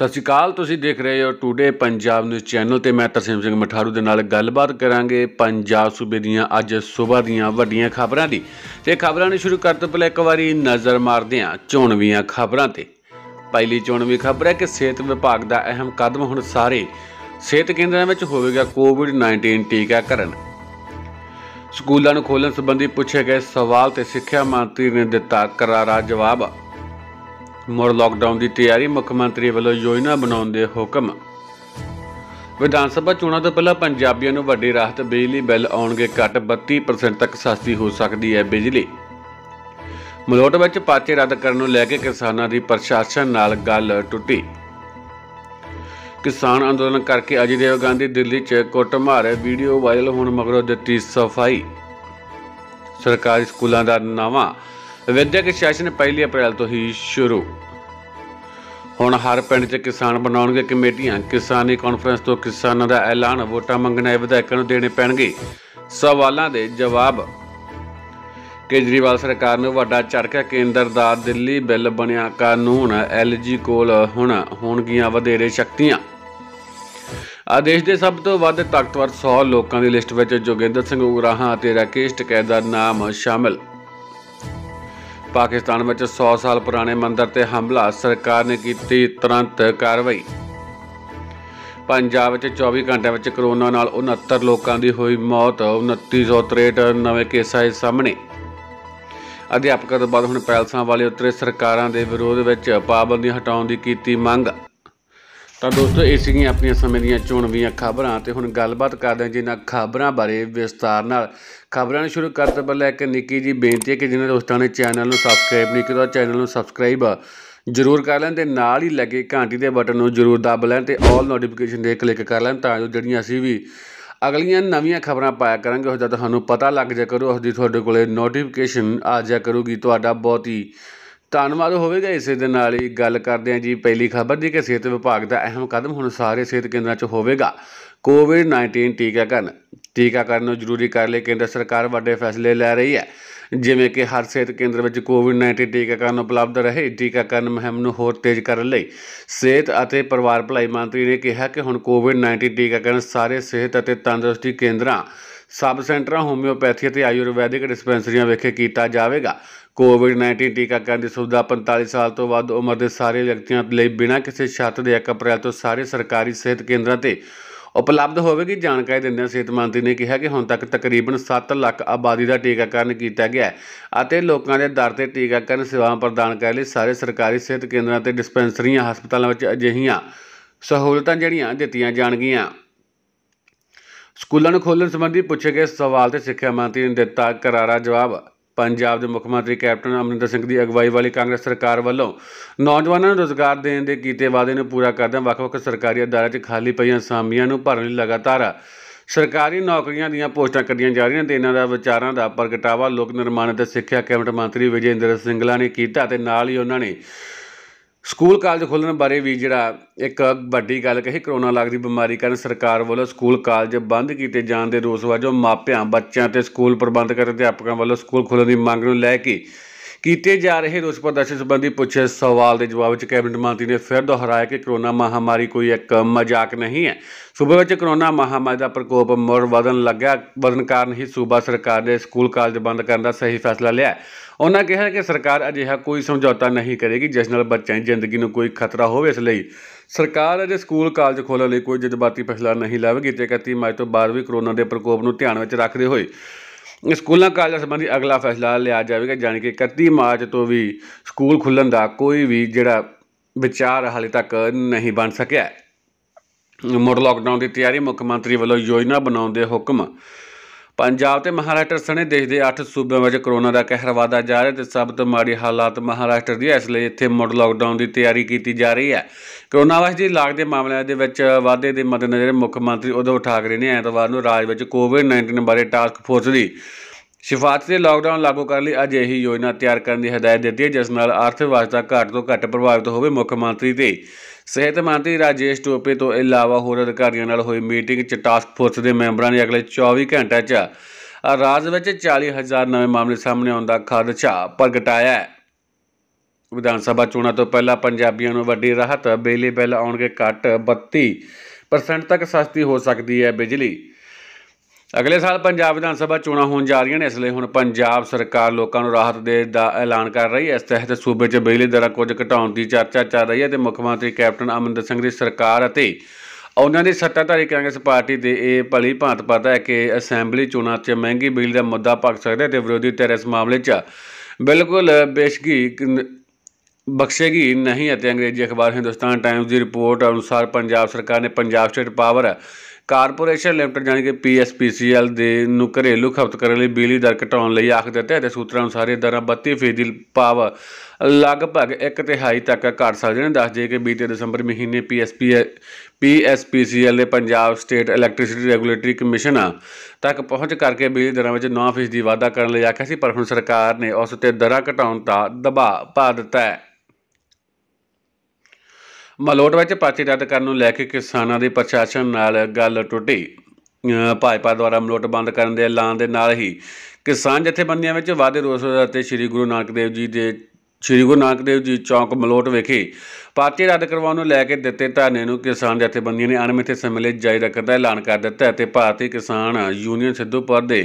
ਸਤਿ ਸ਼੍ਰੀ ਅਕਾਲ ਤੁਸੀਂ ਦੇਖ ਰਹੇ ਹੋ ਟੂਡੇ ਪੰਜਾਬ ਨਿਊਜ਼ ਚੈਨਲ ਤੇ ਮੈਂ ਤਰਸੇਮ ਸਿੰਘ ਮਠਾਰੂ ਦੇ ਨਾਲ ਗੱਲਬਾਤ ਕਰਾਂਗੇ ਪੰਜਾਬ ਸੂਬੇ ਦੀਆਂ ਅੱਜ ਸਵੇਰ ਦੀਆਂ ਵੱਡੀਆਂ ਖਬਰਾਂ ਦੀ ਤੇ ਖਬਰਾਂ ਨੂੰ ਸ਼ੁਰੂ ਕਰਦੇ ਪਹਿਲੇ ਇੱਕ ਵਾਰੀ ਨਜ਼ਰ ਮਾਰਦੇ ਹਾਂ ਚੋਣਵੀਆਂ ਖਬਰਾਂ ਤੇ ਪਹਿਲੀ ਚੋਣਵੀ ਖਬਰ ਹੈ ਕਿ ਸਿਹਤ ਵਿਭਾਗ ਦਾ ਅਹਿਮ ਕਦਮ ਹੁਣ ਸਾਰੇ ਸਿਹਤ ਕੇਂਦਰਾਂ ਵਿੱਚ ਹੋਵੇਗਾ ਕੋਵਿਡ-19 ਟੀਕਾਕਰਨ ਸਕੂਲਾਂ ਨੂੰ ਖੋਲਣ ਸੰਬੰਧੀ ਪੁੱਛੇ ਗਏ ਸਵਾਲ ਤੇ ਸਿੱਖਿਆ ਮੰਤਰੀ ਨੇ ਦਿੱਤਾ ਕਰਾਰਾ ਜਵਾਬ ਮੋਰ ਲਾਕਡਾਊਨ ਦੀ ਤਿਆਰੀ ਮੁੱਖ ਮੰਤਰੀ ਵੱਲੋਂ ਯੋਜਨਾ ਬਣਾਉਣ ਦੇ ਹੁਕਮ ਵਿਧਾਨ ਸਭਾ ਚੋਣਾਂ ਤੋਂ ਪਹਿਲਾਂ ਪੰਜਾਬੀਆਂ ਨੂੰ ਵੱਡੀ ਰਾਹਤ ਬਿਜਲੀ ਬਿੱਲ ਆਉਣਗੇ ਘੱਟ 32% ਤੱਕ ਸਸਤੀ ਹੋ ਸਕਦੀ ਹੈ ਬਿਜਲੀ ਮਲੋਟ ਵਿੱਚ ਪਾਚੇ ਰੱਦ ਕਰਨ ਨੂੰ ਲੈ ਕੇ ਕਿਸਾਨਾਂ ਦੀ ਪ੍ਰਸ਼ਾਸਨ ਨਾਲ ਗੱਲ ਟੁੱਟੀ ਕਿਸਾਨ ਅੰਦੋਲਨ ਕਰਕੇ ਅਜੀ ਦੇਵ ਗਾਂਧੀ ਦਿੱਲੀ 'ਚ ਕੁੱਟਮਾਰ ਵੀਡੀਓ ਵਾਇਰਲ ਹੋਣ ਮਗਰੋਂ ਦਿੱਤੀ ਸਫਾਈ ਸਰਕਾਰੀ ਸਕੂਲਾਂ ਦਾ ਨਵਾਂ ਵਿਦਿਅਕ ਸੈਸ਼ਨ 1 ਅਪ੍ਰੈਲ ਤੋਂ ਹੀ ਸ਼ੁਰੂ ਹੁਣ ਹਰ ਪਿੰਡ 'ਚ ਕਿਸਾਨ ਬਣਾਉਣਗੇ ਕਮੇਟੀਆਂ ਕਿਸਾਨੀ ਕਾਨਫਰੰਸ ਤੋਂ ਕਿਸਾਨਾਂ ਦਾ ਐਲਾਨ ਵੋਟਾਂ ਮੰਗਣਾ ਵਿਧਾਇਕਾਂ ਨੂੰ ਦੇਣੇ ਪੈਣਗੇ ਸਵਾਲਾਂ ਦੇ ਜਵਾਬ ਕੇਜਰੀਵਾਲ ਸਰਕਾਰ ਨੂੰ ਵੱਡਾ ਝਟਕਾ ਕੇਂਦਰ ਦਾ ਦਿੱਲੀ ਬਿੱਲ ਬਣਿਆ ਕਾਨੂੰਨ ਐਲਜੀ ਕੋਲ ਹੁਣ ਹੋਣਗੀਆਂ ਵਧੇਰੇ ਸ਼ਕਤੀਆਂ ਆਦੇਸ਼ ਦੇ ਸਭ ਤੋਂ ਵੱਧ ਤਾਕਤਵਰ 100 ਲੋਕਾਂ ਦੀ ਲਿਸਟ ਵਿੱਚ ਜੋਗਿੰਦਰ ਸਿੰਘ ਉਗਰਾਹਾਂ ਅਤੇ ਰਾਕੇਸ਼ ਟਕੈਦਾ ਨਾਮ ਸ਼ਾਮਿਲ ਪਾਕਿਸਤਾਨ ਵਿੱਚ 100 ਸਾਲ ਪੁਰਾਣੇ ਮੰਦਰ ਤੇ ਹਮਲਾ ਸਰਕਾਰ ਨੇ ਕੀਤੀ ਤੁਰੰਤ ਕਾਰਵਾਈ ਪੰਜਾਬ ਵਿੱਚ 24 ਘੰਟਿਆਂ ਵਿੱਚ ਕਰੋਨਾ ਨਾਲ 69 ਲੋਕਾਂ ਦੀ ਹੋਈ ਮੌਤ 2963 ਨਵੇਂ ਕੇਸ ਆਏ ਸਾਹਮਣੇ ਅਧਿਆਪਕਾਂ ਤੋਂ ਬਾਅਦ ਹੁਣ ਪੈਲਸਾਂ ਵਾਲੇ ਉੱਤੇ ਸਰਕਾਰਾਂ ਦੇ ਵਿਰੋਧ ਵਿੱਚ ਪਾਬੰਦੀ ਹਟਾਉਣ ਦੀ ਕੀਤੀ ਮੰਗ ਤਾਂ ਦੋਸਤੋ ਇਹ ਸੀਗੀਆਂ ਆਪਣੀਆਂ ਸਮੇਂ ਦੀਆਂ ਚੋਣਵੀਆਂ ਖਬਰਾਂ ਤੇ ਹੁਣ ਗੱਲਬਾਤ ਕਰਦੇ ਹਾਂ ਜਿਨ੍ਹਾਂ ਖਬਰਾਂ ਬਾਰੇ ਵਿਸਤਾਰ ਨਾਲ ਖਬਰਾਂ ਨੂੰ ਸ਼ੁਰੂ ਕਰਦੇ ਪਹਿਲਾਂ ਇੱਕ ਨਿੱਕੀ ਜੀ ਬੇਨਤੀ ਹੈ ਕਿ ਜਿਨ੍ਹਾਂ ਦੋਸਤਾਂ ਨੇ ਚੈਨਲ ਨੂੰ ਸਬਸਕ੍ਰਾਈਬ ਨਹੀਂ ਕੀਤਾ ਚੈਨਲ ਨੂੰ ਸਬਸਕ੍ਰਾਈਬ ਜ਼ਰੂਰ ਕਰ ਲੈਣ ਤੇ ਨਾਲ ਹੀ ਲੱਗੇ ਘੰਟੀ ਦੇ ਬਟਨ ਨੂੰ ਜ਼ਰੂਰ ਦਬ ਲੈਣ ਤੇ ਆਲ ਨੋਟੀਫਿਕੇਸ਼ਨ ਦੇ ਕਲਿੱਕ ਕਰ ਲੈਣ ਤਾਂ ਜੋ ਜਿਹੜੀਆਂ ਅਸੀਂ ਵੀ ਅਗਲੀਆਂ ਨਵੀਆਂ ਖਬਰਾਂ ਪਾਇਆ ਕਰਾਂਗੇ ਉਹ ਜਦ ਤੁਹਾਨੂੰ ਪਤਾ ਲੱਗ ਜਾ ਕਰੂ ਉਸ ਦੀ ਤੁਹਾਡੇ ਕੋਲੇ ਨੋਟੀਫਿਕੇਸ਼ਨ ਆ ਜਾ ਕਰੂਗੀ ਤੁਹਾਡਾ ਬਹੁਤ ਹੀ ਧੰਨਵਾਦ ਹੋਵੇਗਾ ਇਸੇ ਦੇ ਨਾਲ ਹੀ ਗੱਲ ਕਰਦੇ ਆਂ ਜੀ ਪਹਿਲੀ ਖਬਰ ਦੀ ਕਿ ਸਿਹਤ ਵਿਭਾਗ ਦਾ ਅਹਿਮ ਕਦਮ ਹੁਣ ਸਾਰੇ ਸਿਹਤ ਕੇਂਦਰਾਂ 'ਚ ਹੋਵੇਗਾ ਕੋਵਿਡ-19 ਟੀਕਾਕਰਨ ਟੀਕਾਕਰਨ ਨੂੰ ਜ਼ਰੂਰੀ ਕਰ ਲਈ ਕੇਂਦਰ ਸਰਕਾਰ ਵੱਡੇ ਫੈਸਲੇ ਲੈ ਰਹੀ ਹੈ ਜਿਵੇਂ ਕਿ ਹਰ ਸਿਹਤ ਕੇਂਦਰ ਵਿੱਚ ਕੋਵਿਡ-19 ਟੀਕਾਕਰਨ ਉਪਲਬਧ ਰਹੇ ਟੀਕਾਕਰਨ ਮਹਿੰਮ ਨੂੰ ਹੋਰ ਤੇਜ਼ ਕਰਨ ਲਈ ਸਿਹਤ ਅਤੇ ਪਰਿਵਾਰ ਭਲਾਈ ਮੰਤਰੀ ਨੇ ਕਿਹਾ ਕਿ ਹੁਣ ਕੋਵਿਡ-19 ਟੀਕਾਕਰਨ ਸਾਰੇ ਸਿਹਤ ਅਤੇ ਤੰਦਰੁਸਤੀ ਕੇਂਦਰਾਂ ਸਬ ਸੈਂਟਰਾਂ ਹੋਮਿਓਪੈਥੀ ਅਤੇ ਆਯੁਰਵੈਦਿਕ ਡਿਸਪੈਂਸਰੀਆਂ ਵਿਖੇ ਕੀਤਾ ਜਾਵੇਗਾ ਕੋਵਿਡ-19 ਟੀਕਾਕਰਨ ਦੀ ਸੁਵਿਧਾ 45 ਸਾਲ ਤੋਂ ਵੱਧ ਉਮਰ ਦੇ ਸਾਰੇ ਵਿਅਕਤੀਆਂ ਲਈ ਬਿਨਾਂ ਕਿਸੇ ਸ਼ਰਤ ਦੇ 1 ਅਪ੍ਰੈਲ ਤੋਂ ਸਾਰੇ ਸਰਕਾਰੀ ਸਿਹਤ ਕੇਂਦਰਾਂ ਤੇ ਉਪਲਬਧ ਹੋਵੇਗੀ ਜਾਣਕਾਰੀ ਦਿੰਦਿਆਂ ਸਿਹਤ ਮੰਤਰੀ ਨੇ ਕਿਹਾ ਕਿ ਹੁਣ ਤੱਕ ਤਕਰੀਬਨ 7 ਲੱਖ ਆਬਾਦੀ ਦਾ ਟੀਕਾਕਰਨ ਕੀਤਾ ਗਿਆ ਅਤੇ ਲੋਕਾਂ ਦੇ ਦਰ ਤੇ ਟੀਕਾਕਰਨ ਸੇਵਾਵਾਂ ਪ੍ਰਦਾਨ ਕਰਨ ਲਈ ਸਾਰੇ ਸਰਕਾਰੀ ਸਿਹਤ ਕੇਂਦਰਾਂ ਤੇ ਡਿਸਪੈਂਸਰੀਆਂ ਹਸਪਤਾਲਾਂ ਵਿੱਚ ਅਜਿਹੀਆਂ ਸਹੂਲਤਾਂ ਜਿਹੜੀਆਂ ਦਿੱਤੀਆਂ ਜਾਣਗੀਆਂ ਸਕੂਲਾਂ ਨੂੰ ਖੋਲਣ ਸੰਬੰਧੀ ਪੁੱਛੇ ਗਏ ਸਵਾਲ ਤੇ ਸਿੱਖਿਆ ਮੰਤਰੀ ਨੇ ਦਿੱਤਾ ਕਰਾਰਾ ਜਵਾਬ ਪੰਜਾਬ ਦੇ ਮੁੱਖ ਮੰਤਰੀ ਕੈਪਟਨ ਅਮਰਿੰਦਰ ਸਿੰਘ ਦੀ ਅਗਵਾਈ ਵਾਲੀ ਕਾਂਗਰਸ ਸਰਕਾਰ ਵੱਲੋਂ ਨੌਜਵਾਨਾਂ ਨੂੰ ਰੋਜ਼ਗਾਰ ਦੇਣ ਦੇ ਕੀਤੇ ਵਾਅਦੇ ਨੂੰ ਪੂਰਾ ਕਰਦਿਆਂ ਵੱਖ-ਵੱਖ ਸਰਕਾਰੀ ਅਦਾਰਿਆਂ 'ਚ ਖਾਲੀ ਪਈਆਂ ਅਸਾਮੀਆਂ ਨੂੰ ਭਰਨ ਲਈ ਲਗਾਤਾਰ ਸਰਕਾਰੀ ਨੌਕਰੀਆਂ ਦੀਆਂ ਪੋਸਟਾਂ ਕੱਢੀਆਂ ਜਾ ਰਹੀਆਂ ਤੇ ਇਹਨਾਂ ਦਾ ਵਿਚਾਰਾਂ ਦਾ ਪ੍ਰਗਟਾਵਾ ਲੋਕ ਨਿਰਮਾਣ ਅਤੇ ਸਿੱਖਿਆ ਕੈਬਨਿਟ ਮੰਤਰੀ ਵਿਜੇਂਦਰ ਸਿੰਘਲਾ ਨੇ ਕੀਤਾ ਤੇ ਨਾਲ ਹੀ ਉਹਨਾਂ ਨੇ ਸਕੂਲ ਕਾਲਜ ਖੋਲਣ ਬਾਰੇ ਵੀ ਜਿਹੜਾ ਇੱਕ ਵੱਡੀ ਗੱਲ ਕਹੀ ਕਰੋਨਾ ਲੱਗਦੀ ਬਿਮਾਰੀ ਕਾਰਨ ਸਰਕਾਰ ਵੱਲੋਂ ਸਕੂਲ ਕਾਲਜ ਬੰਦ ਕੀਤੇ ਜਾਣ ਦੇ ਰੋਸ ਵਜੋਂ ਮਾਪਿਆਂ ਬੱਚਿਆਂ ਤੇ ਸਕੂਲ ਪ੍ਰਬੰਧਕ ਅਧਿਆਪਕਾਂ ਵੱਲੋਂ ਸਕੂਲ ਖੋਲਣ ਦੀ ਮੰਗ ਨੂੰ ਲੈ ਕੇ ਕੀਤੇ ਜਾ ਰਹੇ ਰੋਸ ਪ੍ਰਦਰਸ਼ਨ ਸੰਬੰਧੀ ਪੁੱਛੇ ਸਵਾਲ ਦੇ ਜਵਾਬ ਵਿੱਚ ਕੈਬਨਿਟ ਮੰਤਰੀ ਨੇ ਫਿਰ ਦੁਹਰਾਇਆ ਕਿ ਕਰੋਨਾ ਮਹਾਮਾਰੀ ਕੋਈ ਇੱਕ ਮਜ਼ਾਕ ਨਹੀਂ ਹੈ ਸੂਬੇ ਵਿੱਚ ਕਰੋਨਾ ਮਹਾਮਾਰੀ ਦਾ ਪ੍ਰਕੋਪ ਮੁੜ ਵਧਣ ਲੱਗਾ ਵਧਣ ਕਾਰਨ ਹੀ ਸੂਬਾ ਸਰਕਾਰ ਨੇ ਸਕੂਲ ਕਾਲਜ ਬੰਦ ਕਰਨ ਦਾ ਸਹੀ ਫੈਸਲਾ ਲਿਆ ਉਹਨਾਂ ਕਿਹਾ ਕਿ ਸਰਕਾਰ ਅਜਿਹਾ ਕੋਈ ਸਮਝੌਤਾ ਨਹੀਂ ਕਰੇਗੀ ਜਿਸ ਨਾਲ ਬੱਚਿਆਂ ਦੀ ਜ਼ਿੰਦਗੀ ਨੂੰ ਕੋਈ ਖਤਰਾ ਹੋਵੇ ਇਸ ਲਈ ਸਰਕਾਰ ਅਜੇ ਸਕੂਲ ਕਾਲਜ ਖੋਲ੍ਹਣ ਲਈ ਕੋਈ ਜਜ਼ਬਾਤੀ ਫੈਸਲਾ ਨਹੀਂ ਲਵੇਗੀ ਤੇ 31 ਮਾਰਚ ਤੋਂ ਬਾਅਦ ਵੀ ਕਰੋਨਾ ਦੇ ਪ੍ਰਕੋਪ ਨੂੰ ਧਿਆਨ ਵਿੱਚ ਰੱਖਦੇ ਹੋਏ ਸਕੂਲਾਂ ਕਾਲਜਾਂ ਸੰਬੰਧੀ ਅਗਲਾ ਫੈਸਲਾ ਲਿਆ ਜਾਵੇਗਾ ਜਾਣੀ ਕਿ 31 ਮਾਰਚ ਤੋਂ ਵੀ ਸਕੂਲ ਖੁੱਲਣ ਦਾ ਕੋਈ ਵੀ ਜਿਹੜਾ ਵਿਚਾਰ ਹਾਲੇ ਤੱਕ ਨਹੀਂ ਬਣ ਸਕਿਆ ਮੁੜ ਲਾਕਡਾਊਨ ਦੀ ਤਿਆਰੀ ਮੁੱਖ ਮੰਤਰੀ ਵੱਲੋਂ ਯੋਜਨਾ ਬਣਾਉਣ ਦੇ ਹੁਕਮ ਪੰਜਾਬ ਤੇ ਮਹਾਰਾਸ਼ਟਰ ਸਣੇ ਦੇਸ਼ ਦੇ 8 ਸੂਬਿਆਂ ਵਿੱਚ ਕਰੋਨਾ ਦਾ ਕਹਿਰ ਵਾਦਾ ਜਾ ਰਿਹਾ ਤੇ ਸਭ ਤੋਂ ਮਾੜੀ ਹਾਲਾਤ ਮਹਾਰਾਸ਼ਟਰ ਦੀ ਇਸ ਲਈ ਇੱਥੇ ਮੁੜ ਲਾਕਡਾਊਨ ਦੀ ਤਿਆਰੀ ਕੀਤੀ ਜਾ ਰਹੀ ਹੈ ਕਰੋਨਾ ਵਾਇਰਸ ਦੀ ਲਾਗ ਦੇ ਮਾਮਲਿਆਂ ਦੇ ਵਿੱਚ ਵਾਧੇ ਦੇ ਮੱਦੇਨਜ਼ਰ ਮੁੱਖ ਮੰਤਰੀ ਉਧਵ ਠਾਕਰੇ ਨੇ ਐਤਵਾਰ ਨੂੰ ਰਾਜ ਵਿੱਚ ਕੋਵਿਡ-19 ਬਾਰੇ ਟਾਸਕ ਫੋਰਸ ਦੀ ਸ਼ਿਫਾਤ ਤੇ ਲਾਕਡਾਊਨ ਲਾਗੂ ਕਰਨ ਲਈ ਅੱਜ ਹੀ ਯੋਜਨਾ ਤਿਆਰ ਕਰਨ ਦੀ ਹਦਾਇਤ ਦਿੱਤੀ ਹੈ ਜਿਸ ਨਾਲ ਆਰਥਿਕ ਵਾਸਤਾ ਘੱਟ ਤੋਂ ਘੱਟ ਪ੍ਰਭਾਵਿਤ ਹੋਵੇ ਮੁੱਖ ਮੰਤਰੀ ਤੇ ਸਿਹਤ ਮੰਤਰੀ ਰਾਜੇਸ਼ ਟੋਪੇ ਤੋਂ ਇਲਾਵਾ ਹੋਰ ਅਧਿਕਾਰੀਆਂ ਨਾਲ ਹੋਈ ਮੀਟਿੰਗ 'ਚ ਟਾਸਕ ਫੋਰਸ ਦੇ ਮੈਂਬਰਾਂ ਨੇ ਅਗਲੇ 24 ਘੰਟਿਆਂ 'ਚ ਰਾਜ ਵਿੱਚ 40000 ਨਵੇਂ ਮਾਮਲੇ ਸਾਹਮਣੇ ਆਉਣ ਦਾ ਖਦਸ਼ਾ ਪ੍ਰਗਟਾਇਆ ਹੈ ਵਿਧਾਨ ਸਭਾ ਚੋਣਾਂ ਤੋਂ ਪਹਿਲਾਂ ਪੰਜਾਬੀਆਂ ਨੂੰ ਵੱਡੀ ਰਾਹਤ ਬਿਜਲੀ ਬਿੱਲ ਆਉਣਗੇ ਘੱਟ 32% ਤੱਕ ਸਸਤੀ ਹੋ ਸਕਦੀ ਹੈ ਬਿਜਲੀ ਅਗਲੇ ਸਾਲ ਪੰਜਾਬ ਵਿਧਾਨ ਸਭਾ ਚੋਣਾਂ ਹੋਣ ਜਾ ਰਹੀਆਂ ਨੇ ਇਸ ਲਈ ਹੁਣ ਪੰਜਾਬ ਸਰਕਾਰ ਲੋਕਾਂ ਨੂੰ ਰਾਹਤ ਦੇ ਦਾ ਐਲਾਨ ਕਰ ਰਹੀ ਹੈ ਇਸ ਤਹਿਤ ਸੂਬੇ 'ਚ ਬਿਜਲੀ ਦਰਾਂ ਕੁਝ ਘਟਾਉਣ ਦੀ ਚਰਚਾ ਚੱਲ ਰਹੀ ਹੈ ਤੇ ਮੁੱਖ ਮੰਤਰੀ ਕੈਪਟਨ ਅਮਰਿੰਦਰ ਸਿੰਘ ਦੀ ਸਰਕਾਰ ਅਤੇ ਉਹਨਾਂ ਦੀ ਸੱਤਾਧਾਰੀ ਕਾਂਗਰਸ ਪਾਰਟੀ ਦੇ ਇਹ ਭਲੀ ਭਾਂਤ ਪਤਾ ਹੈ ਕਿ ਅਸੈਂਬਲੀ ਚੋਣਾਂ 'ਚ ਮਹਿੰਗੀ ਬਿਜਲੀ ਦਾ ਮੁੱਦਾ ਪੱਕ ਸਕਦਾ ਹੈ ਤੇ ਵਿਰੋਧੀ ਧਿਰ ਇਸ ਮਾਮਲੇ 'ਚ ਬਿਲਕੁਲ ਬੇਸ਼ਗੀ ਬਖਸ਼ੇਗੀ ਨਹੀਂ ਅਤੇ ਅੰਗਰੇਜ਼ੀ ਅਖਬਾਰ ਹਿੰਦੁਸਤਾਨ ਟਾਈਮਜ਼ ਦੀ ਰਿਪੋਰਟ ਅਨੁਸਾਰ ਪੰਜਾਬ ਸਰਕਾਰ ਨੇ Punjab state power corporation limited ਜਾਨੀ ਕਿ ਪੀਐਸਪੀਸੀਐਲ ਦੇ ਨੂੰ ਘਰੇਲੂ ਖਪਤ ਕਰਨ ਲਈ ਬਿਜਲੀ ਦਰ ਘਟਾਉਣ ਲਈ ਆਖ ਦਿੱਤਾ ਹੈ ਤੇ ਸੂਤਰਾਂ ਅਨੁਸਾਰ ਇਹ ਦਰਾਂ 32% ਪਾਵਰ ਲਗਭਗ 1 ਤਿਹਾਈ ਤੱਕ ਘਟ ਸਕਦੇ ਨੇ ਦੱਸ ਜੇ ਕਿ ਬੀਤੇ ਦਸੰਬਰ ਮਹੀਨੇ ਪੀਐਸਪੀ ਪੀਐਸਪੀਸੀਐਲ ਦੇ Punjab state electricity regulatory commission ਤੱਕ ਪਹੁੰਚ ਕਰਕੇ ਬਿਜਲੀ ਦਰਾਂ ਵਿੱਚ 9% ਵਾਧਾ ਕਰਨ ਲਈ ਆਖਿਆ ਸੀ ਪਰ ਹੁਣ ਸਰਕਾਰ ਨੇ ਉਸ ਤੇ ਦਰਾਂ ਘਟਾਉਣ ਦਾ ਦਬਾਅ ਪਾ ਦਿੱਤਾ ਹੈ ਮਲੋਟ ਵਿੱਚ ਪਾਚੇ ਰੱਦ ਕਰਨ ਨੂੰ ਲੈ ਕੇ ਕਿਸਾਨਾਂ ਦੇ ਪ੍ਰਸ਼ਾਸਨ ਨਾਲ ਗੱਲ ਟੁੱਟੀ ਭਾਜਪਾ ਦੁਆਰਾ ਮਲੋਟ ਬੰਦ ਕਰਨ ਦੇ ਐਲਾਨ ਦੇ ਨਾਲ ਹੀ ਕਿਸਾਨ ਜਥੇਬੰਦੀਆਂ ਵਿੱਚ ਵਾਧੇ ਰੋਸ ਅਤੇ ਸ੍ਰੀ ਗੁਰੂ ਨਾਨਕ ਦੇਵ ਜੀ ਦੇ ਸ੍ਰੀ ਗੁਰੂ ਨਾਨਕ ਦੇਵ ਜੀ ਚੌਂਕ ਮਲੋਟ ਵਿਖੇ ਪਾਰਟੀ ਰੱਦ ਕਰਵਾਉਣ ਨੂੰ ਲੈ ਕੇ ਦਿੱਤੇ ਧਰਨੇ ਨੂੰ ਕਿਸਾਨ ਜਥੇਬੰਦੀਆਂ ਨੇ ਅਣਮਿੱਥੇ ਸਮੇਂ ਲਈ ਜਾਰੀ ਰੱਖਣ ਦਾ ਐਲਾਨ ਕਰ ਦਿੱਤਾ ਹੈ ਤੇ ਭਾਰਤੀ ਕਿਸਾਨ ਯੂਨੀਅਨ ਸਿੱਧੂਪੁਰ ਦੇ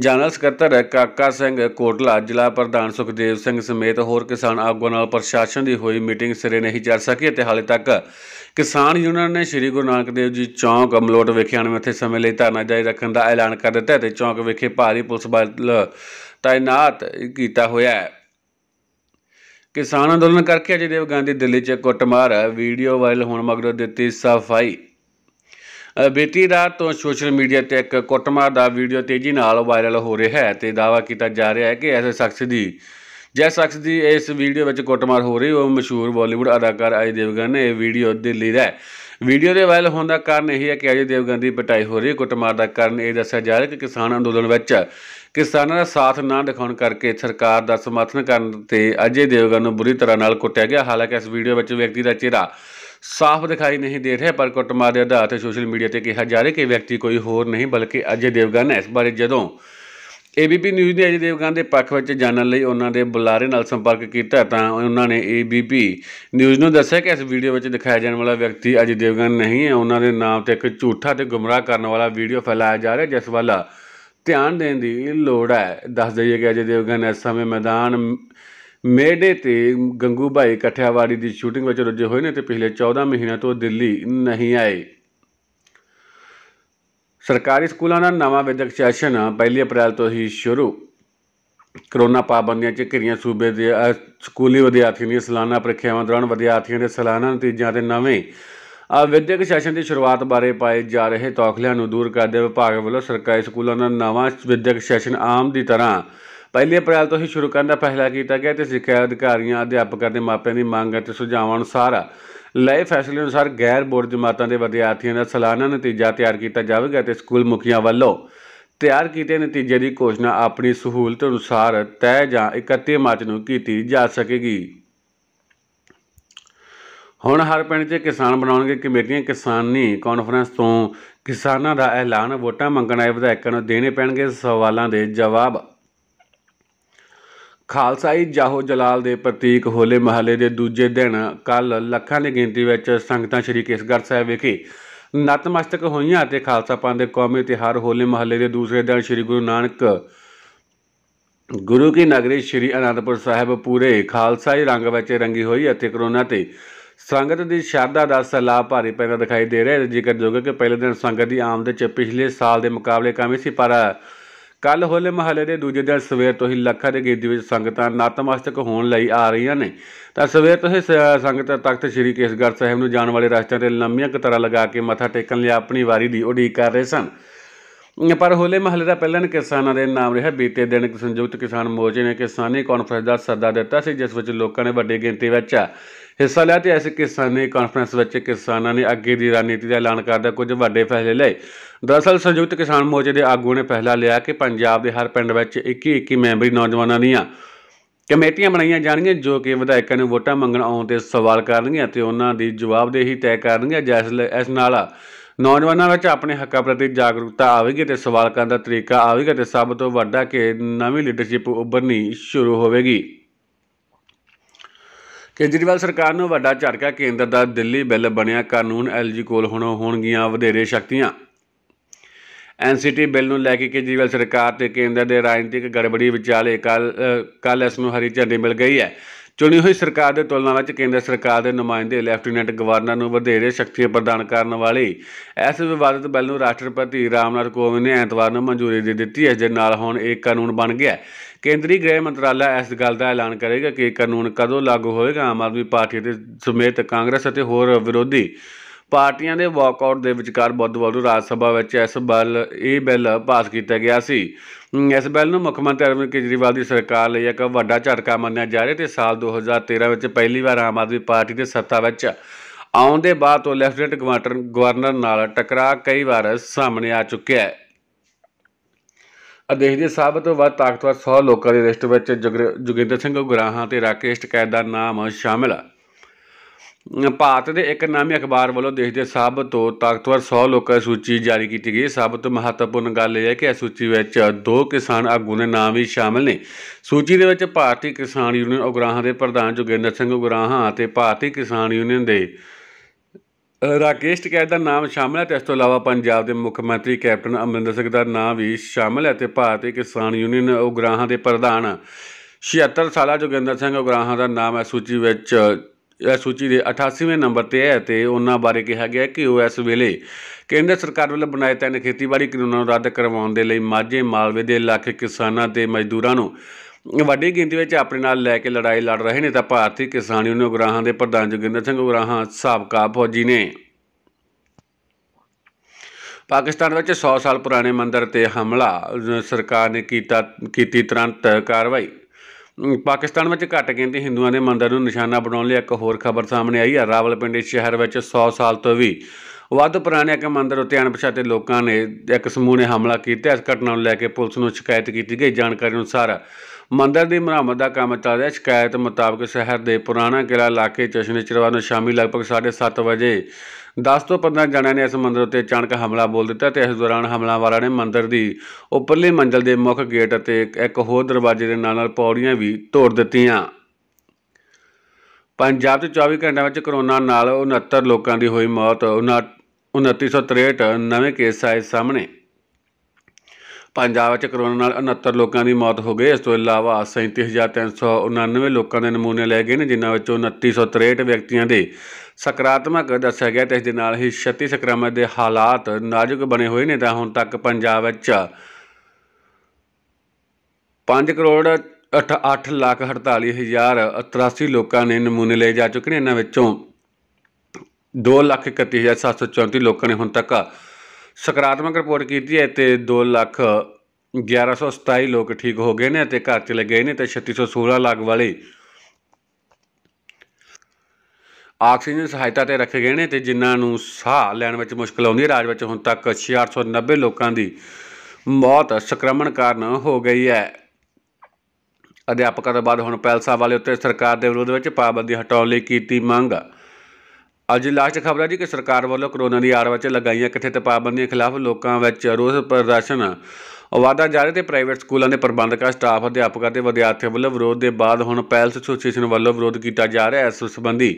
ਜਨਰਲ ਸਕੱਤਰ ਕਾਕਾ ਸਿੰਘ ਕੋਟਲਾ ਜ਼ਿਲ੍ਹਾ ਪ੍ਰਧਾਨ ਸੁਖਦੇਵ ਸਿੰਘ ਸਮੇਤ ਹੋਰ ਕਿਸਾਨ ਆਗੂਆਂ ਨਾਲ ਪ੍ਰਸ਼ਾਸਨ ਦੀ ਹੋਈ ਮੀਟਿੰਗ ਸਿਰੇ ਨਹੀਂ ਚੜ ਸਕੀ ਤੇ ਹਾਲੇ ਤੱਕ ਕਿਸਾਨ ਯੂਨੀਅਨ ਨੇ ਸ੍ਰੀ ਗੁਰੂ ਨਾਨਕ ਦੇਵ ਜੀ ਚੌਂਕ ਅਮਲੋਟ ਵਿਖੇ ਅਣਮਿੱਥੇ ਸਮੇਂ ਲਈ ਧਰਨਾ ਜਾਰੀ ਰੱਖਣ ਦਾ ਐਲਾਨ ਕਰ ਦਿੱਤਾ ਤੇ ਚੌਂਕ ਵਿਖੇ ਭਾਰੀ ਪੁਲਿਸ ਬਲ ਤਾਇਨਾਤ ਕੀਤਾ ਹੋਇਆ ਹੈ ਕਿਸਾਨ ਅੰਦੋਲਨ ਕਰਕੇ ਅਜੇ ਦੇਵ ਗਾਂਧੀ ਦਿੱਲੀ 'ਚ ਕੁੱਟਮਾਰ ਵੀਡੀਓ ਵਾਇਰਲ ਹੋਣ ਮਗਰੋਂ ਦਿੱਤੀ ਸਫਾਈ ਬੀਤੀ ਰਾਤ ਤੋਂ ਸੋਸ਼ਲ ਮੀਡੀਆ ਤੇ ਇੱਕ ਕੁੱਟਮਾਰ ਦਾ ਵੀਡੀਓ ਤੇਜ਼ੀ ਨਾਲ ਵਾਇਰਲ ਹੋ ਰਿਹਾ ਹੈ ਤੇ ਦਾਵਾ ਕੀਤਾ ਜਾ ਰਿਹਾ ਹੈ ਕਿ ਐਸੇ ਸ਼ਖਸ ਦੀ ਜੈ ਸ਼ਖਸ ਦੀ ਇਸ ਵੀਡੀਓ ਵਿੱਚ ਕੁੱਟਮਾਰ ਹੋ ਰਹੀ ਉਹ ਮਸ਼ਹੂਰ ਬਾਲੀਵੁੱਡ ਅਦਾਕਾਰ ਅਜੇ ਦੇਵਗਨ ਨੇ ਇਹ ਵੀਡੀਓ ਦਿੱਲੀ ਦਾ ਵੀਡੀਓ ਦੇ ਵਾਇਰਲ ਹੋਣ ਦਾ ਕਾਰਨ ਇਹ ਹੈ ਕਿ ਅਜੇ ਦੇਵਗਨ ਦੀ ਪਟਾਈ ਹੋ ਰਹੀ ਕੁੱਟਮਾਰ ਦਾ ਕਾਰਨ ਇਹ ਦੱਸਿਆ ਜਾ ਰਿਹਾ ਕਿ ਕਿਸਾਨ ਅੰਦੋਲਨ ਵਿੱਚ ਕਿਸਾਨਾਂ ਦਾ ਸਾਥ ਨਾ ਦਿਖਾਉਣ ਕਰਕੇ ਸਰਕਾਰ ਦਾ ਸਮਰਥਨ ਕਰਨ ਤੇ ਅਜੇ ਦੇਵਗਨ ਨੂੰ ਬੁਰੀ ਤਰ੍ਹਾਂ ਨਾਲ ਕੁੱਟਿਆ ਗਿਆ ਹਾਲਾਂਕਿ ਇਸ ਵੀਡੀਓ ਵਿੱਚ ਵਿਅਕਤੀ ਦਾ ਚਿਹਰਾ ਸਾਫ਼ ਦਿਖਾਈ ਨਹੀਂ ਦੇ ਰਿਹਾ ਪਰ ਕੁੱਟਮਾਰ ਦੇ ਆਧਾਰ ਤੇ ਸੋਸ਼ਲ ਮੀਡੀਆ ਤੇ ਕਿਹਾ ਜਾ ਰਿਹਾ ਕਿ ਵਿਅਕਤੀ ਕੋਈ ਹੋਰ ਨਹੀਂ ਬਲਕਿ ਅਜੇ ਦੇਵਗਨ ਹੈ ਇਸ ਬਾਰੇ ਜਦੋਂ ਏਬੀਪੀ ਨਿਊਜ਼ ਨੇ ਅਜੇ ਦੇਵਗਨ ਦੇ ਪੱਖ ਵਿੱਚ ਜਾਣਨ ਲਈ ਉਹਨਾਂ ਦੇ ਬੁਲਾਰੇ ਨਾਲ ਸੰਪਰਕ ਕੀਤਾ ਤਾਂ ਉਹਨਾਂ ਨੇ ਏਬੀਪੀ ਨਿਊਜ਼ ਨੂੰ ਦੱਸਿਆ ਕਿ ਇਸ ਵੀਡੀਓ ਵਿੱਚ ਦਿਖਾਇਆ ਜਾਣ ਵਾਲਾ ਵਿਅਕਤੀ ਅਜੇ ਦੇਵਗਨ ਨਹੀਂ ਹੈ ਉਹਨਾਂ ਦੇ ਨਾਮ ਤੇ ਇੱਕ ਝੂਠਾ ਤੇ ਗੁੰਮਰਾਹ ਕਰਨ ਵਾਲਾ ਵੀਡੀਓ ਫੈਲਾਇਆ ਜਾ ਰਿਹਾ ਜਿਸ ਵਾਲਾ ਧਿਆਨ ਦੇਣ ਦੀ ਲੋੜ ਹੈ ਦੱਸ ਦਈਏ ਕਿ ਅਜੇ ਦੇਵਗਨ ਇਸ ਸਮੇਂ ਮੈਦਾਨ ਮੇਡੇ ਤੇ ਗੰਗੂ ਭਾਈ ਕਠਿਆਵਾੜੀ ਦੀ ਸ਼ੂਟਿੰਗ ਵਿੱਚ ਰੁੱਝੇ ਹੋਏ ਨੇ ਤੇ ਪਿਛਲੇ 14 ਮਹੀਨਿਆਂ ਤੋਂ ਦਿੱਲੀ ਨਹੀਂ ਆਏ ਸਰਕਾਰੀ ਸਕੂਲਾਂ ਦਾ ਨਵਾਂ ਵਿਦਿਅਕ ਸੈਸ਼ਨ 1 ਅਪ੍ਰੈਲ ਤੋਂ ਹੀ ਸ਼ੁਰੂ ਕਰੋਨਾ ਪਾਬੰਦੀਆਂ ਚ ਘਿਰੀਆਂ ਸੂਬੇ ਦੇ ਸਕੂਲੀ ਵਿਦਿਆਰਥੀਆਂ ਦੀਆਂ ਸਾਲਾਨਾ ਪ੍ਰੀਖਿਆਵਾਂ ਦੌਰਾਨ ਵਿਦਿਆਰਥੀਆਂ ਦੇ ਸਾਲਾਨਾ ਨਤੀਜਿਆਂ ਦੇ ਨਵੇਂ ਵਿਦਿਅਕ ਸੈਸ਼ਨ ਦੀ ਸ਼ੁਰੂਆਤ ਬਾਰੇ ਪਾਏ ਜਾ ਰਹੇ ਤੌਖਲਿਆਂ ਨੂੰ ਦੂਰ ਕਰਦੇ ਵਿਭਾਗ ਵੱਲੋਂ ਸਰਕਾਰੀ ਸਕੂਲਾਂ ਦਾ ਨਵਾਂ ਵਿਦਿਅਕ ਸੈਸ਼ਨ ਆਮ ਦੀ ਤਰ੍ਹਾਂ ਪਹਿਲੇ ਅਪ੍ਰੈਲ ਤੋਂ ਹੀ ਸ਼ੁਰੂ ਕਰਨ ਦਾ ਫੈਸਲਾ ਕੀਤਾ ਗਿਆ ਤੇ ਸਿੱਖਿਆ ਅਧਿਕਾਰੀਆਂ ਅਧਿਆਪਕਾਂ ਦੇ ਮਾਪਿਆਂ ਦੀ ਮੰਗ ਅਤੇ ਸੁਝਾਵਾਂ ਅਨੁਸਾਰ ਲਏ ਫੈਸਲੇ ਅਨੁਸਾਰ ਗੈਰ ਬੋਰਡ ਜਮਾਤਾਂ ਦੇ ਵਿਦਿਆਰਥੀਆਂ ਦਾ ਸਾਲਾਨਾ ਨਤੀਜਾ ਤਿਆਰ ਕੀਤਾ ਜਾਵੇਗਾ ਤੇ ਸਕੂਲ ਮੁਖੀਆਂ ਵੱਲੋਂ ਤਿਆਰ ਕੀਤੇ ਨਤੀਜੇ ਦੀ ਘੋਸ਼ਣਾ ਆਪਣੀ ਸਹੂਲਤ ਅਨੁਸਾਰ ਤੈਅ ਜਾਂ 31 ਮਾਰਚ ਨੂੰ ਕੀਤੀ ਜਾ ਸਕੇਗੀ ਹੁਣ ਹਰ ਪਿੰਡ 'ਚ ਕਿਸਾਨ ਬਣਾਉਣਗੇ ਕਮੇਟੀਆਂ ਕਿਸਾਨੀ ਕਾਨਫਰੰਸ ਤੋਂ ਕਿਸਾਨਾਂ ਦਾ ਐਲਾਨ ਵੋਟਾਂ ਮੰਗਣ ਆਏ ਵਿਧਾਇਕਾਂ ਨੂੰ ਦੇਣੇ ਪੈਣਗੇ ਸਵਾਲਾਂ ਦੇ ਜਵਾਬ ਖਾਲਸਾਈ ਜਾਹੋ ਜਲਾਲ ਦੇ ਪ੍ਰਤੀਕ ਹੋਲੇ ਮਹੱਲੇ ਦੇ ਦੂਜੇ ਦਿਨ ਕੱਲ ਲੱਖਾਂ ਦੀ ਗਿਣਤੀ ਵਿੱਚ ਸੰਗਤਾਂ ਸ਼੍ਰੀ ਕੇਸਗੜ੍ਹ ਸਾਹਿਬ ਵਿਖੇ ਨਤਮਸਤਕ ਹੋਈਆਂ ਅਤੇ ਖਾਲਸਾ ਪੰਥ ਦੇ ਕੌਮੀ ਤਿਹਾਰ ਹੋਲੇ ਮਹੱਲੇ ਦੇ ਦੂਸਰੇ ਦਿਨ ਸ਼੍ਰੀ ਗੁਰੂ ਨਾਨਕ ਗੁਰੂ ਕੀ ਨਗਰੀ ਸ਼੍ਰੀ ਅਨੰਦਪੁਰ ਸਾਹਿਬ ਪੂਰੇ ਖਾਲਸਾਈ ਰੰਗ ਵਿੱਚ ਰੰਗੀ ਹੋਈ ਅਤੇ ਕਰੋਨਾ ਤੇ ਸੰਗਤ ਦੀ ਸ਼ਰਧਾ ਦਾ ਸਲਾਹ ਭਾਰੀ ਪੈਂਦਾ ਦਿਖਾਈ ਦੇ ਰਿਹਾ ਹੈ ਜੇਕਰ ਹੈ ਕਿ ਪਹਿਲੇ ਦਿਨ ਸੰਗਤ ਦੀ ਆਮਦ 'ਚ ਪਿਛਲੇ ਸਾਲ ਦੇ ਮੁਕਾਬਲੇ ਕਮੀ ਸੀ ਪਰ ਕੱਲ ਹੋਲੇ ਮਹੱਲੇ ਦੇ ਦੂਜੇ ਦਿਨ ਸਵੇਰ ਤੋਂ ਹੀ ਲੱਖਾਂ ਦੇ ਗਿਣਤੀ ਵਿੱਚ ਸੰਗਤਾਂ ਨਤਮਸਤਕ ਹੋਣ ਲਈ ਆ ਰਹੀਆਂ ਨੇ ਤਾਂ ਸਵੇਰ ਤੋਂ ਹੀ ਸੰਗਤ ਤਖਤ ਸ੍ਰੀ ਕੇਸਗੜ੍ਹ ਸਾਹਿਬ ਨੂੰ ਜਾਣ ਵਾਲੇ ਰਸਤਿਆਂ ਤੇ ਲੰਮੀਆਂ ਕਤਾਰਾਂ ਲਗਾ ਕੇ ਮੱਥਾ ਟੇਕਣ ਲਈ ਆਪਣੀ ਵਾਰੀ ਦੀ ਉਡੀਕ ਕਰ ਰਹੇ ਸਨ ਪਰ ਹੋਲੇ ਮਹੱਲੇ ਦਾ ਪਹਿਲਾਂ ਕਿਸਾਨਾਂ ਦੇ ਨਾਮ ਰਿਹਾ ਬੀਤੇ ਦਿਨ ਸੰਯੁਕਤ ਕਿਸਾਨ ਮੋਰਚੇ ਨੇ ਕਿਸਾਨੀ ਕਾਨਫਰੰਸ ਦਾ ਸੱਦਾ ਦਿੱਤਾ ਸੀ ਜਿਸ ਵਿੱਚ ਲੋਕਾਂ ਨੇ ਵੱਡੀ ਗਿਣਤੀ ਵਿੱਚ ਹਿੱਸਾ ਲਿਆ ਤੇ ਐਸੇ ਕਿਸਾਨੀ ਕਾਨਫਰੰਸ ਵਿੱਚ ਕਿਸਾਨਾਂ ਨੇ ਅੱਗੇ ਦੀ ਰਣਨੀਤੀ ਦਾ ਐਲਾਨ ਕਰਦਾ ਕੁਝ ਵੱਡੇ ਫੈਸਲੇ ਲਏ ਦਰਅਸਲ ਸੰਯੁਕਤ ਕਿਸਾਨ ਮੋਰਚੇ ਦੇ ਆਗੂ ਨੇ ਫੈਸਲਾ ਲਿਆ ਕਿ ਪੰਜਾਬ ਦੇ ਹਰ ਪਿੰਡ ਵਿੱਚ 21-21 ਮੈਂਬਰੀ ਨੌਜਵਾਨਾਂ ਦੀਆਂ ਕਮੇਟੀਆਂ ਬਣਾਈਆਂ ਜਾਣਗੀਆਂ ਜੋ ਕਿ ਵਿਧਾਇਕਾਂ ਨੂੰ ਵੋਟਾਂ ਮੰਗਣ ਆਉਣ ਤੇ ਸਵਾਲ ਕਰਨਗੀਆਂ ਤੇ ਉਹਨਾਂ ਦੀ ਜਵਾਬਦੇਹੀ ਤੈਅ ਕਰਨਗੀਆਂ ਜਿਸ ਇਸ ਨਾਲ ਨੌਜਵਾਨਾਂ ਵਿੱਚ ਆਪਣੇ ਹੱਕਾਂ ਪ੍ਰਤੀ ਜਾਗਰੂਕਤਾ ਆਵੇਗੀ ਤੇ ਸਵਾਲ ਕਰਨ ਦਾ ਤਰੀਕਾ ਆਵੇਗਾ ਤੇ ਸਭ ਤੋਂ ਵੱਡਾ ਕਿ ਨਵੀਂ ਲੀਡਰਸ਼ਿਪ ਉੱਭਰਨੀ ਸ਼ੁਰੂ ਹੋਵੇਗੀ ਕੇਜਰੀਵਾਲ ਸਰਕਾਰ ਨੂੰ ਵੱਡਾ ਝਟਕਾ ਕੇਂਦਰ ਦਾ ਦਿੱਲੀ ਬਿੱਲ ਬਣਿਆ ਕਾਨੂੰਨ ਐਲਜੀ ਕੋਲ ਹੁਣ ਹੋਣਗੀਆਂ ਵਧੇਰੇ ਸ਼ਕਤੀਆਂ ਐਨਸੀਟੀ ਬਿੱਲ ਨੂੰ ਲੈ ਕੇ ਕੇਜਰੀਵਾਲ ਸਰਕਾਰ ਤੇ ਕੇਂਦਰ ਦੇ ਰਾਜਨੀਤਿਕ ਗੜਬੜੀ ਵਿਚਾਲੇ ਕੱਲ ਕੱਲ ਇਸ ਨੂੰ ਹਰੀ ਝੰਡੀ ਮਿਲ ਗਈ ਹੈ ਚੁਣੀ ਹੋਈ ਸਰਕਾਰ ਦੇ ਤੁਲਨਾ ਵਿੱਚ ਕੇਂਦਰ ਸਰਕਾਰ ਦੇ ਨੁਮਾਇੰਦੇ ਲੈਫਟੀਨੈਂਟ ਗਵਰਨਰ ਨੂੰ ਵਧੇਰੇ ਸ਼ਕਤੀਆਂ ਪ੍ਰਦਾਨ ਕਰਨ ਵਾਲੀ ਇਸ ਵਿਵਾਦਤ ਬਿੱਲ ਨੂੰ ਰਾਸ਼ਟਰਪਤੀ ਰਾਮਨਾਥ ਕੋਵਿੰਦ ਨੇ ਐਤਵਾਰ ਨੂੰ ਮਨਜ਼ੂਰੀ ਦੇ ਦਿੱਤੀ ਹੈ ਜਿਸ ਨਾਲ ਹੁਣ ਇਹ ਕਾਨੂੰਨ ਬਣ ਗਿਆ ਹੈ ਕੇਂਦਰੀ ਗ੍ਰਹਿ ਮੰਤਰਾਲਾ ਇਸ ਗੱਲ ਦਾ ਐਲਾਨ ਕਰੇਗਾ ਕਿ ਇਹ ਕਾਨੂੰਨ ਕਦੋਂ ਲਾਗੂ ਹੋਵੇਗਾ ਆਮ ਆਦਮੀ ਪਾਰਟੀ ਦੇ ਸਮੇਤ ਕਾਂਗਰਸ ਅਤੇ ਹੋਰ ਵਿਰੋਧੀ ਪਾਰਟੀਆਂ ਦੇ ਵਾਕਆਊਟ ਦੇ ਵਿਚਕਾਰ ਬੁੱਧਵਾਰ ਨੂੰ ਰਾਜ ਸਭਾ ਵਿੱਚ ਇਸ ਬਿੱਲ ਇਹ ਬਿੱਲ ਪਾਸ ਕੀਤਾ ਗਿਆ ਸੀ ਇਸ ਬਿੱਲ ਨੂੰ ਮੁੱਖ ਮੰਤਰੀ ਅਰਵਿੰਦ ਕੇਜਰੀਵਾਲ ਦੀ ਸਰਕਾਰ ਲਈ ਇੱਕ ਵੱਡਾ ਝਟਕਾ ਮੰਨਿਆ ਜਾ ਰਿਹਾ ਤੇ ਸਾਲ 2013 ਵਿੱਚ ਪਹਿਲੀ ਵਾਰ ਆਮ ਆਦਮੀ ਪਾਰਟੀ ਦੇ ਸੱਤਾ ਵਿੱਚ ਆਉਣ ਦੇ ਬਾਅਦ ਤੋਂ ਲੈਫਟਨੈਂਟ ਗਵਰਨਰ ਗਵਰਨਰ ਨਾਲ ਟਕਰਾ ਕਈ ਵਾਰ ਸਾਹਮਣੇ ਆ ਚੁੱਕਿਆ ਹੈ ਅਦੇਸ਼ ਦੇ ਸਾਬਤ ਤੋਂ ਵੱਧ ਤਾਕਤਵਰ 100 ਲੋਕਾਂ ਦੇ ਲਿਸਟ ਵਿੱਚ ਜੁਗਿੰਦਰ ਸਿੰਘ ਗੁਰਾਹਾਂ ਤੇ ਰਾਕੇਸ਼ ਟਕੈਤ ਦਾ ਨਾਮ ਸ਼ਾਮਿਲ ਹੈ ਭਾਰਤ ਦੇ ਇੱਕ ਨਾਮੀ ਅਖਬਾਰ ਵੱਲੋਂ ਦੇਸ਼ ਦੇ ਸਭ ਤੋਂ ਤਾਕਤਵਰ 100 ਲੋਕਾਂ ਦੀ ਸੂਚੀ ਜਾਰੀ ਕੀਤੀ ਗਈ ਸਭ ਤੋਂ ਮਹੱਤਵਪੂਰਨ ਗੱਲ ਇਹ ਹੈ ਕਿ ਇਸ ਸੂਚੀ ਵਿੱਚ ਦੋ ਕਿਸਾਨ ਆਗੂ ਦੇ ਨਾਮ ਵੀ ਸ਼ਾਮਲ ਨੇ ਸੂਚੀ ਦੇ ਵਿੱਚ ਭਾਰਤੀ ਕਿਸਾਨ ਯੂਨੀਅਨ ਉਗਰਾਹਾਂ ਦੇ ਪ੍ਰਧਾਨ ਜੋਗਿੰਦਰ ਸਿੰਘ ਉਗਰਾਹਾਂ ਅਤੇ ਭਾਰਤੀ ਕਿਸਾਨ ਯੂਨੀਅਨ ਦੇ ਰਾਕੇਸ਼ ਟਿਕੈਤ ਦਾ ਨਾਮ ਸ਼ਾਮਲ ਹੈ ਇਸ ਤੋਂ ਇਲਾਵਾ ਪੰਜਾਬ ਦੇ ਮੁੱਖ ਮੰਤਰੀ ਕੈਪਟਨ ਅਮਰਿੰਦਰ ਸਿੰਘ ਦਾ ਨਾਮ ਵੀ ਸ਼ਾਮਲ ਹੈ ਤੇ ਭਾਰਤੀ ਕਿਸਾਨ ਯੂਨੀਅਨ ਉਗਰਾਹਾਂ ਦੇ ਪ੍ਰਧਾਨ 76 ਸਾਲਾ ਜੋਗਿੰਦਰ ਸਿੰਘ ਉਗਰਾਹਾਂ ਦਾ ਨਾਮ ਹੈ ਸੂਚੀ ਵਿੱਚ ਇਸ ਸੂਚੀ ਦੇ 88ਵੇਂ ਨੰਬਰ ਤੇ ਹੈ ਤੇ ਉਹਨਾਂ ਬਾਰੇ ਕਿਹਾ ਗਿਆ ਕਿ ਉਹ ਇਸ ਵੇਲੇ ਕੇਂਦਰ ਸਰਕਾਰ ਵੱਲੋਂ ਬਣਾਏ ਤੈਨ ਖੇਤੀਬਾੜੀ ਕਾਨੂੰਨਾਂ ਨੂੰ ਰੱਦ ਕਰਵਾਉਣ ਦੇ ਲਈ ਮਾਝੇ ਮਾਲਵੇ ਦੇ ਇਲਾਕੇ ਕਿਸਾਨਾਂ ਤੇ ਮਜ਼ਦੂਰਾਂ ਨੂੰ ਵੱਡੀ ਗਿਣਤੀ ਵਿੱਚ ਆਪਣੇ ਨਾਲ ਲੈ ਕੇ ਲੜਾਈ ਲੜ ਰਹੇ ਨੇ ਤਾਂ ਭਾਰਤੀ ਕਿਸਾਨ ਯੂਨੀਅਨ ਉਗਰਾਹਾਂ ਦੇ ਪ੍ਰਧਾਨ ਜਗਿੰਦਰ ਸਿੰਘ ਉਗਰਾਹਾਂ ਸਾਬਕਾ ਫੌਜੀ ਨੇ ਪਾਕਿਸਤਾਨ ਵਿੱਚ 100 ਸਾਲ ਪੁਰਾਣੇ ਮੰਦਰ ਤੇ ਹਮਲਾ ਸਰਕਾਰ ਨੇ ਕੀਤਾ ਕੀਤੀ ਤੁਰੰਤ ਕਾਰਵਾਈ ਪਾਕਿਸਤਾਨ ਵਿੱਚ ਘੱਟ ਗਿਣਤੀ ਹਿੰਦੂਆਂ ਦੇ ਮੰਦਰ ਨੂੰ ਨਿਸ਼ਾਨਾ ਬਣਾਉਣ ਲਈ ਇੱਕ ਹੋਰ ਖਬਰ ਸਾਹਮਣੇ ਆਈ ਹੈ ਰਾਵਲਪਿੰਡੀ ਸ਼ਹਿਰ ਵਿੱਚ 100 ਸਾਲ ਤੋਂ ਵੀ ਵੱਧ ਪੁਰਾਣੇ ਇੱਕ ਮੰਦਰ ਉੱਤੇ ਅਣਪਛਾਤੇ ਲੋਕਾਂ ਨੇ ਇੱਕ ਸਮੂਹ ਨੇ ਹਮਲਾ ਕੀਤਾ ਇਸ ਘਟਨਾ ਨੂੰ ਲੈ ਕੇ ਪੁਲਿਸ ਨੂੰ ਸ਼ਿਕਾਇਤ ਕੀਤੀ ਗਈ ਜਾਣਕਾਰੀ ਅਨੁਸਾਰ ਮੰਦਰ ਦੀ ਮੁਰੰਮਤ ਦਾ ਕੰਮ ਚੱਲ ਰਿਹਾ ਸ਼ਿਕਾਇਤ ਮੁਤਾਬਕ ਸ਼ਹਿਰ ਦੇ ਪੁਰਾਣਾ ਕਿਲਾ ਇਲਾਕੇ ਚਸ਼ਨੇ ਚਰਵਾ ਨੂੰ ਸ਼ਾਮੀ ਲਗਭਗ 7:30 ਵਜੇ 10 ਤੋਂ 15 ਜਣਿਆਂ ਨੇ ਇਸ ਮੰਦਰ ਉੱਤੇ ਅਚਾਨਕ ਹਮਲਾ ਬੋਲ ਦਿੱਤਾ ਤੇ ਇਸ ਦੌਰਾਨ ਹਮਲਾਵਾਰਾਂ ਨੇ ਮੰਦਰ ਦੀ ਉੱਪਰਲੀ ਮੰਜ਼ਲ ਦੇ ਮੁੱਖ ਗੇਟ ਅਤੇ ਇੱਕ ਹੋਰ ਦਰਵਾਜ਼ੇ ਦੇ ਨਾਲ ਨਾਲ ਪੌੜੀਆਂ ਵੀ ਤੋੜ ਦਿੱਤੀਆਂ ਪੰਜਾਬ 'ਚ 24 ਘੰਟਿਆਂ ਵਿੱਚ ਕਰੋਨਾ ਨਾਲ 69 ਲੋਕਾਂ ਦੀ ਹੋਈ ਮੌਤ 2963 ਨਵੇਂ ਕੇਸ ਆਏ ਸਾਹਮਣੇ ਪੰਜਾਬ ਵਿੱਚ ਕਰੋਨਾ ਨਾਲ 69 ਲੋਕਾਂ ਦੀ ਮੌਤ ਹੋ ਗਈ ਇਸ ਤੋਂ ਇਲਾਵਾ 37399 ਲੋਕਾਂ ਦੇ ਨਮੂਨੇ ਲਏ ਗਏ ਨੇ ਜਿਨ੍ਹਾਂ ਵਿੱਚੋਂ 2963 ਵਿਅਕਤੀਆਂ ਦੇ ਸਕਾਰਾਤਮਕ ਦੱਸਿਆ ਗਿਆ ਤੇ ਇਸ ਦੇ ਨਾਲ ਹੀ ਛੱਤੀ ਸਕਰਮਤ ਦੇ ਹਾਲਾਤ ਨਾਜ਼ੁਕ ਬਣੇ ਹੋਏ ਨੇ ਤਾਂ ਹੁਣ ਤੱਕ ਪੰਜਾਬ ਵਿੱਚ 5 ਕਰੋੜ 8 ਲੱਖ 48083 ਲੋਕਾਂ ਨੇ ਨਮੂਨੇ ਲਏ ਜਾ ਚੁੱਕੇ ਨੇ ਇਹਨਾਂ ਵਿੱਚੋਂ 2 ਲੱਖ 31734 ਲੋਕਾਂ ਨੇ ਹੁਣ ਤੱਕ ਸਕਾਰਾਤਮਕ ਰਿਪੋਰਟ ਕੀਤੀ ਹੈ ਤੇ 2 ਲੱਖ 1127 ਲੋਕ ਠੀਕ ਹੋ ਗਏ ਨੇ ਅਤੇ ਘਰ ਚਲੇ ਗਏ ਨੇ ਤੇ 3616 ਲੱਗ ਵਾਲੇ ਆਕਸੀਜਨ ਸਹਾਇਤਾ ਤੇ ਰੱਖੇ ਗਏ ਨੇ ਤੇ ਜਿਨ੍ਹਾਂ ਨੂੰ ਸਾਹ ਲੈਣ ਵਿੱਚ ਮੁਸ਼ਕਲ ਆਉਂਦੀ ਹੈ ਰਾਜ ਵਿੱਚ ਹੁਣ ਤੱਕ 690 ਲੋਕਾਂ ਦੀ ਮੌਤ ਸੰਕਰਮਣ ਕਾਰਨ ਹੋ ਗਈ ਹੈ ਅਧਿਆਪਕਾਂ ਤੋਂ ਬਾਅਦ ਹੁਣ ਪੈਲਸਾ ਵਾਲੇ ਉੱਤੇ ਸਰਕਾਰ ਦੇ ਵਿਰੋਧ ਵਿੱਚ ਪਾਬੰਦੀ ਹਟਾਉਣ ਲਈ ਕੀਤੀ ਮੰਗ ਅੱਜ ਲਾਸਟ ਖਬਰ ਹੈ ਜੀ ਕਿ ਸਰਕਾਰ ਵੱਲੋਂ ਕਰੋਨਾ ਦੀ ਆੜ ਵਿੱਚ ਲਗਾਈਆਂ ਕਿੱਥੇ ਤੇ ਪਾਬੰਦੀਆਂ ਖਿਲਾਫ ਲੋਕਾਂ ਵਿੱਚ ਰੋਸ ਪ੍ਰਦਰਸ਼ਨ ਵਾਅਦਾ ਜਾਰੇ ਤੇ ਪ੍ਰਾਈਵੇਟ ਸਕੂਲਾਂ ਦੇ ਪ੍ਰਬੰਧਕਾਂ ਸਟਾਫ ਅਧਿਆਪਕਾਂ ਤੇ ਵਿਦਿਆਰਥੀਆਂ ਵੱਲੋਂ ਵਿਰੋਧ ਦੇ ਬਾਅਦ ਹੁਣ ਪੈਲਸ ਐਸੋਸੀਏਸ਼ਨ ਵੱਲੋਂ ਵਿਰੋਧ ਕੀਤਾ ਜਾ ਰਿਹਾ ਹੈ ਇਸ ਸੰਬੰਧੀ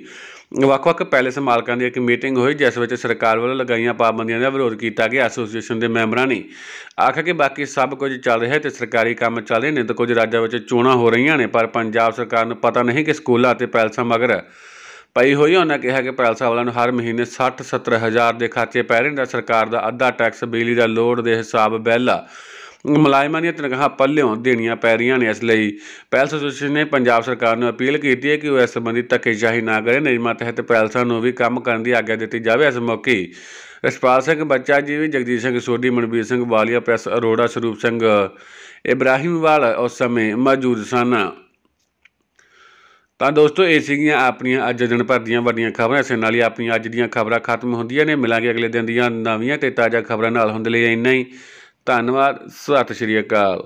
ਵੱਖ-ਵੱਖ ਪੈਲਸ ਮਾਲਕਾਂ ਦੀ ਇੱਕ ਮੀਟਿੰਗ ਹੋਈ ਜਿਸ ਵਿੱਚ ਸਰਕਾਰ ਵੱਲੋਂ ਲਗਾਈਆਂ ਪਾਬੰਦੀਆਂ ਦਾ ਵਿਰੋਧ ਕੀਤਾ ਗਿਆ ਐਸੋਸੀਏਸ਼ਨ ਦੇ ਮੈਂਬਰਾਂ ਨੇ ਆਖਿਆ ਕਿ ਬਾਕੀ ਸਭ ਕੁਝ ਚੱਲ ਰਿਹਾ ਹੈ ਤੇ ਸਰਕਾਰੀ ਕੰਮ ਚੱਲ ਰਹੇ ਨੇ ਤੇ ਕੁਝ ਰਾਜਾਂ ਵਿੱਚ ਚੋਣਾਂ ਹੋ ਰਹੀਆਂ ਨੇ ਪਰ ਪੰਜਾਬ ਸਰਕਾਰ ਨੂੰ ਪਤਾ ਨਹੀਂ ਕਿ ਸਕੂਲਾਂ ਤੇ ਪੈਲਸਾਂ ਮਗਰ ਪਈ ਹੋਈ ਉਹਨਾਂ ਕਿਹਾ ਕਿ ਪੈਲਸਾ ਵਾਲਿਆਂ ਨੂੰ ਹਰ ਮਹੀਨੇ 60 ਹਜ਼ਾਰ ਦੇ ਖਾਤੇ ਪੈ ਰਹੇ ਨੇ ਸਰਕਾਰ ਦਾ ਅੱਧਾ ਟੈਕਸ ਬਿਜਲੀ ਦਾ ਲੋਡ ਦੇ ਹਿਸਾਬ ਬਿੱਲ ਮੁਲਾਇਮਾਂ ਦੀਆਂ ਤਨਖਾਹਾਂ ਪੱਲਿਓਂ ਦੇਣੀਆਂ ਪੈ ਰਹੀਆਂ ਨੇ ਇਸ ਲਈ ਪੈਲਸ ਐਸੋਸੀਏਸ਼ਨ ਨੇ ਪੰਜਾਬ ਸਰਕਾਰ ਨੂੰ ਅਪੀਲ ਕੀਤੀ ਹੈ ਕਿ ਉਹ ਇਸ ਸੰਬੰਧੀ ਧੱਕੇਸ਼ਾਹੀ ਨਾ ਕਰੇ ਨਿਯਮਾਂ ਤਹਿਤ ਪੈਲਸਾਂ ਨੂੰ ਵੀ ਕੰਮ ਕਰਨ ਦੀ ਆਗਿਆ ਦਿੱਤੀ ਜਾਵੇ ਇਸ ਮੌਕੇ ਰਸਪਾਲ ਸਿੰਘ ਬੱਚਾ ਜੀ ਵੀ ਜਗਦੀਸ਼ ਸਿੰਘ ਸੋਢੀ ਮਨਵੀਰ ਸਿੰਘ ਵਾਲੀਆ ਪ੍ਰੈਸ ਅਰੋੜਾ ਸਰੂਪ ਸਿੰਘ ਇਬਰਾਹਿਮ ਵਾਲ ਉਸ ਸਮੇਂ ਮੌਜੂਦ ਸਨ ਤਾਂ ਦੋਸਤੋ ਇਹ ਸੀਗੀਆਂ ਆਪਣੀਆਂ ਅੱਜ ਦਿਨ ਭਰ ਦੀਆਂ ਵੱਡੀਆਂ ਖਬਰਾਂ ਇਸੇ ਨਾਲ ਹੀ ਆਪਣੀਆਂ ਅੱਜ ਦੀਆਂ ਖਬਰਾਂ ਖਤਮ ਹੁੰਦੀਆਂ ਨੇ ਮਿਲਾਂਗੇ ਅਗਲੇ ਦਿਨ ਦੀਆਂ ਨਵੀਆਂ ਤੇ ਤਾਜ਼ਾ ਖਬਰਾਂ ਨਾਲ ਹੁੰਦੇ ਲਈ ਇੰਨਾ ਹੀ ਧੰਨਵਾਦ ਸਤਿ ਸ਼੍ਰੀ ਅਕਾਲ